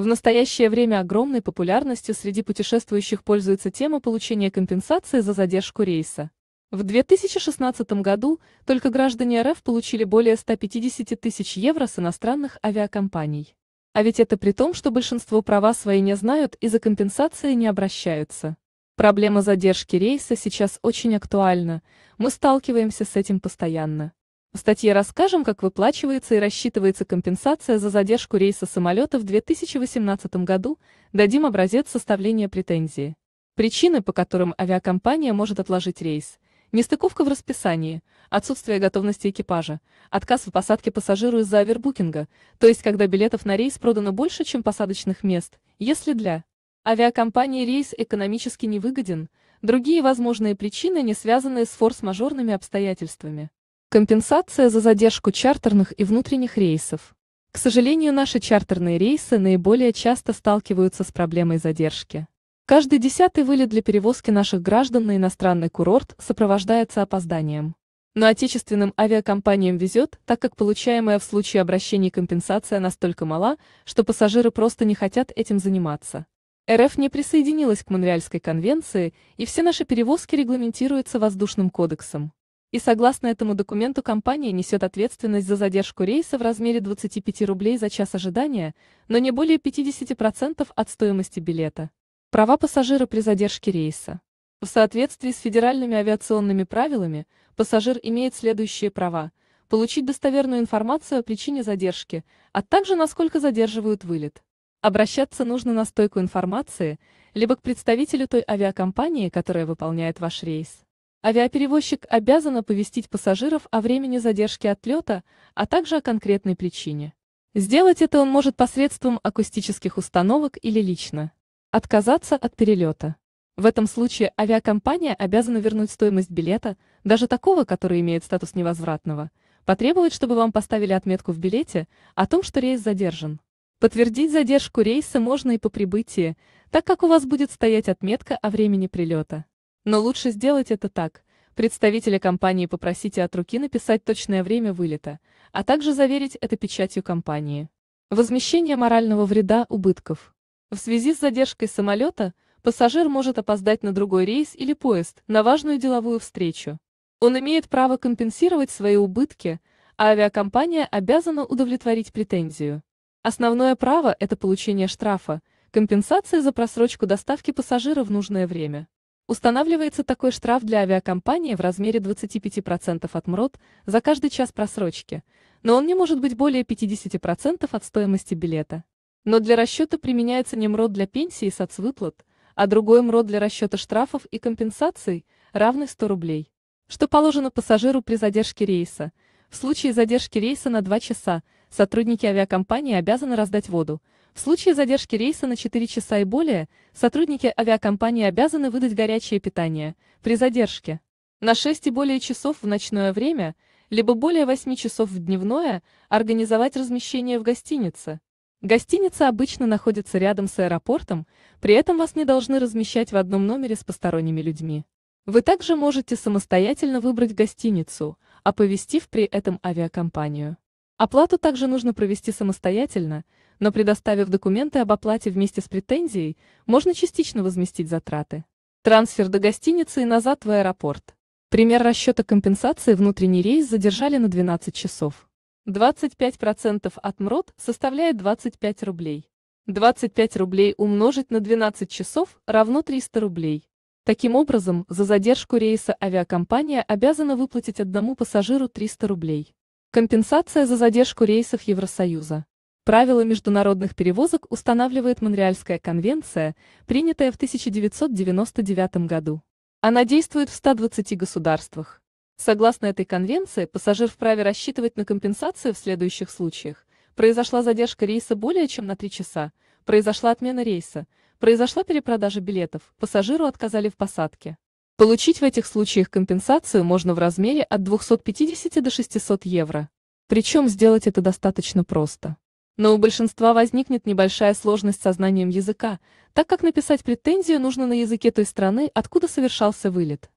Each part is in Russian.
В настоящее время огромной популярностью среди путешествующих пользуется тема получения компенсации за задержку рейса. В 2016 году только граждане РФ получили более 150 тысяч евро с иностранных авиакомпаний. А ведь это при том, что большинство права свои не знают и за компенсации не обращаются. Проблема задержки рейса сейчас очень актуальна, мы сталкиваемся с этим постоянно. В статье расскажем, как выплачивается и рассчитывается компенсация за задержку рейса самолета в 2018 году, дадим образец составления претензии. Причины, по которым авиакомпания может отложить рейс. Нестыковка в расписании, отсутствие готовности экипажа, отказ в посадке пассажиру из-за авербукинга, то есть когда билетов на рейс продано больше, чем посадочных мест, если для авиакомпании рейс экономически невыгоден, другие возможные причины, не связанные с форс-мажорными обстоятельствами. Компенсация за задержку чартерных и внутренних рейсов. К сожалению, наши чартерные рейсы наиболее часто сталкиваются с проблемой задержки. Каждый десятый вылет для перевозки наших граждан на иностранный курорт сопровождается опозданием. Но отечественным авиакомпаниям везет, так как получаемая в случае обращений компенсация настолько мала, что пассажиры просто не хотят этим заниматься. РФ не присоединилась к Монреальской конвенции, и все наши перевозки регламентируются Воздушным кодексом. И согласно этому документу компания несет ответственность за задержку рейса в размере 25 рублей за час ожидания, но не более 50% от стоимости билета. Права пассажира при задержке рейса. В соответствии с федеральными авиационными правилами, пассажир имеет следующие права – получить достоверную информацию о причине задержки, а также насколько задерживают вылет. Обращаться нужно на стойку информации, либо к представителю той авиакомпании, которая выполняет ваш рейс. Авиаперевозчик обязан оповестить пассажиров о времени задержки отлета, а также о конкретной причине. Сделать это он может посредством акустических установок или лично. Отказаться от перелета. В этом случае авиакомпания обязана вернуть стоимость билета, даже такого, который имеет статус невозвратного, потребовать, чтобы вам поставили отметку в билете о том, что рейс задержан. Подтвердить задержку рейса можно и по прибытии, так как у вас будет стоять отметка о времени прилета. Но лучше сделать это так. Представителя компании попросите от руки написать точное время вылета, а также заверить это печатью компании. Возмещение морального вреда убытков. В связи с задержкой самолета пассажир может опоздать на другой рейс или поезд на важную деловую встречу. Он имеет право компенсировать свои убытки, а авиакомпания обязана удовлетворить претензию. Основное право – это получение штрафа, компенсации за просрочку доставки пассажира в нужное время. Устанавливается такой штраф для авиакомпании в размере 25% от МРОД за каждый час просрочки, но он не может быть более 50% от стоимости билета. Но для расчета применяется не МРОД для пенсии и соцвыплат, а другой МРОД для расчета штрафов и компенсаций, равный 100 рублей, что положено пассажиру при задержке рейса. В случае задержки рейса на 2 часа сотрудники авиакомпании обязаны раздать воду – в случае задержки рейса на 4 часа и более, сотрудники авиакомпании обязаны выдать горячее питание при задержке на 6 и более часов в ночное время, либо более 8 часов в дневное, организовать размещение в гостинице. Гостиница обычно находится рядом с аэропортом, при этом вас не должны размещать в одном номере с посторонними людьми. Вы также можете самостоятельно выбрать гостиницу, оповестив при этом авиакомпанию. Оплату также нужно провести самостоятельно, но предоставив документы об оплате вместе с претензией, можно частично возместить затраты. Трансфер до гостиницы и назад в аэропорт. Пример расчета компенсации внутренний рейс задержали на 12 часов. 25% от МРОД составляет 25 рублей. 25 рублей умножить на 12 часов равно 300 рублей. Таким образом, за задержку рейса авиакомпания обязана выплатить одному пассажиру 300 рублей. Компенсация за задержку рейсов Евросоюза. Правила международных перевозок устанавливает Монреальская конвенция, принятая в 1999 году. Она действует в 120 государствах. Согласно этой конвенции, пассажир вправе рассчитывать на компенсацию в следующих случаях. Произошла задержка рейса более чем на 3 часа, произошла отмена рейса, произошла перепродажа билетов, пассажиру отказали в посадке. Получить в этих случаях компенсацию можно в размере от 250 до 600 евро. Причем сделать это достаточно просто. Но у большинства возникнет небольшая сложность со знанием языка, так как написать претензию нужно на языке той страны, откуда совершался вылет.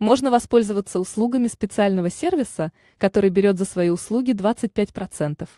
Можно воспользоваться услугами специального сервиса, который берет за свои услуги 25%.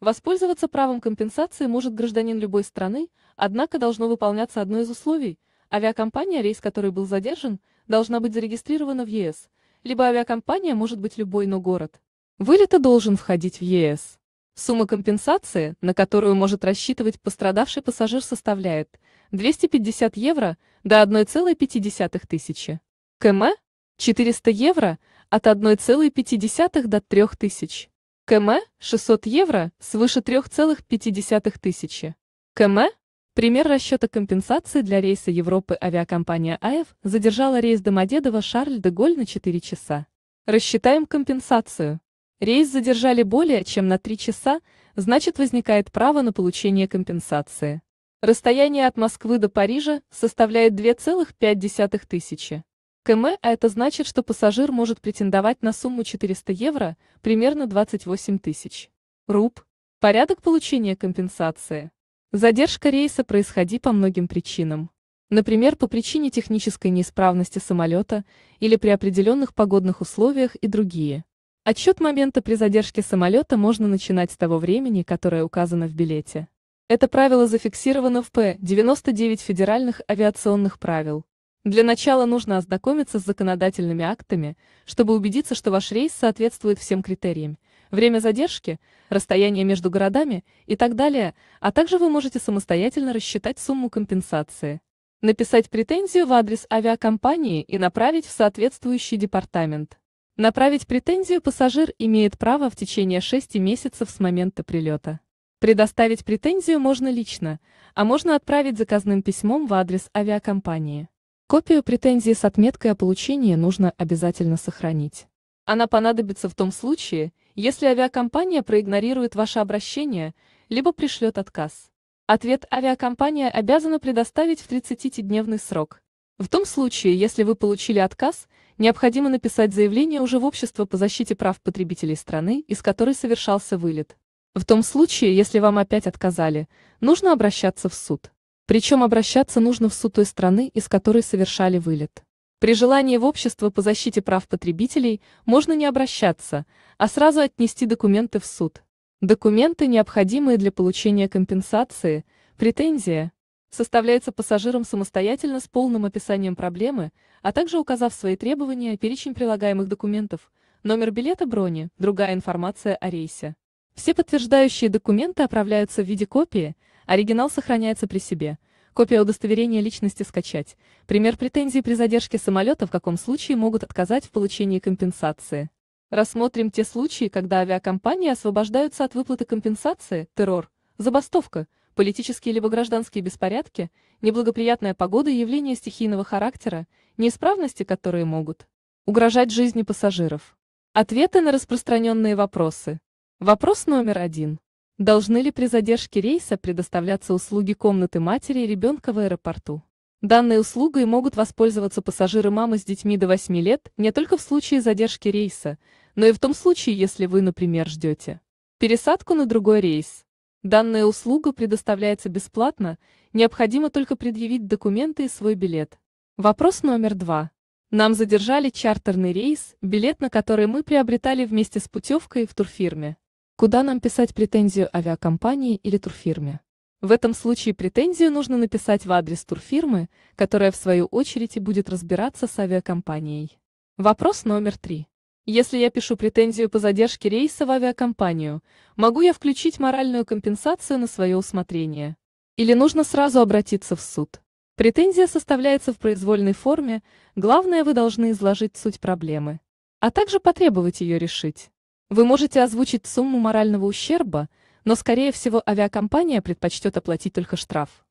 Воспользоваться правом компенсации может гражданин любой страны, однако должно выполняться одно из условий – авиакомпания, рейс которой был задержан, должна быть зарегистрирована в ЕС, либо авиакомпания может быть любой, но город. Вылета должен входить в ЕС. Сумма компенсации, на которую может рассчитывать пострадавший пассажир, составляет 250 евро до 1,5 тысячи. КМ – 400 евро от 1,5 до 3 тысяч. КМ – 600 евро свыше 3,5 тысячи. КМ – пример расчета компенсации для рейса Европы авиакомпания АЭФ задержала рейс Домодедово-Шарль-де-Голь на 4 часа. Рассчитаем компенсацию. Рейс задержали более чем на три часа, значит возникает право на получение компенсации. Расстояние от Москвы до Парижа составляет 2,5 тысячи км, а это значит, что пассажир может претендовать на сумму 400 евро, примерно 28 тысяч руб. Порядок получения компенсации. Задержка рейса происходит по многим причинам. Например, по причине технической неисправности самолета или при определенных погодных условиях и другие. Отсчет момента при задержке самолета можно начинать с того времени, которое указано в билете. Это правило зафиксировано в П-99 федеральных авиационных правил. Для начала нужно ознакомиться с законодательными актами, чтобы убедиться, что ваш рейс соответствует всем критериям, время задержки, расстояние между городами и так далее, а также вы можете самостоятельно рассчитать сумму компенсации. Написать претензию в адрес авиакомпании и направить в соответствующий департамент. Направить претензию пассажир имеет право в течение 6 месяцев с момента прилета. Предоставить претензию можно лично, а можно отправить заказным письмом в адрес авиакомпании. Копию претензии с отметкой о получении нужно обязательно сохранить. Она понадобится в том случае, если авиакомпания проигнорирует ваше обращение, либо пришлет отказ. Ответ авиакомпания обязана предоставить в 30-дневный срок – в том случае, если вы получили отказ, необходимо написать заявление уже в Общество по защите прав потребителей страны, из которой совершался вылет. В том случае, если вам опять отказали, нужно обращаться в суд. Причем обращаться нужно в суд той страны, из которой совершали вылет. При желании в Общество по защите прав потребителей можно не обращаться, а сразу отнести документы в суд. Документы, необходимые для получения компенсации, претензия, Составляется пассажиром самостоятельно с полным описанием проблемы, а также указав свои требования, перечень прилагаемых документов, номер билета брони, другая информация о рейсе. Все подтверждающие документы отправляются в виде копии, оригинал сохраняется при себе. Копия удостоверения личности скачать. Пример претензий при задержке самолета в каком случае могут отказать в получении компенсации. Рассмотрим те случаи, когда авиакомпании освобождаются от выплаты компенсации, террор, забастовка – Политические либо гражданские беспорядки, неблагоприятная погода и явления стихийного характера, неисправности которые могут угрожать жизни пассажиров. Ответы на распространенные вопросы. Вопрос номер один. Должны ли при задержке рейса предоставляться услуги комнаты матери и ребенка в аэропорту? Данной услугой могут воспользоваться пассажиры мамы с детьми до 8 лет не только в случае задержки рейса, но и в том случае, если вы, например, ждете пересадку на другой рейс Данная услуга предоставляется бесплатно, необходимо только предъявить документы и свой билет. Вопрос номер два. Нам задержали чартерный рейс, билет на который мы приобретали вместе с путевкой в турфирме. Куда нам писать претензию авиакомпании или турфирме? В этом случае претензию нужно написать в адрес турфирмы, которая в свою очередь и будет разбираться с авиакомпанией. Вопрос номер три. Если я пишу претензию по задержке рейса в авиакомпанию, могу я включить моральную компенсацию на свое усмотрение? Или нужно сразу обратиться в суд? Претензия составляется в произвольной форме, главное вы должны изложить суть проблемы, а также потребовать ее решить. Вы можете озвучить сумму морального ущерба, но, скорее всего, авиакомпания предпочтет оплатить только штраф.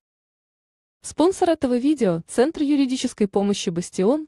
Спонсор этого видео – Центр юридической помощи «Бастион»,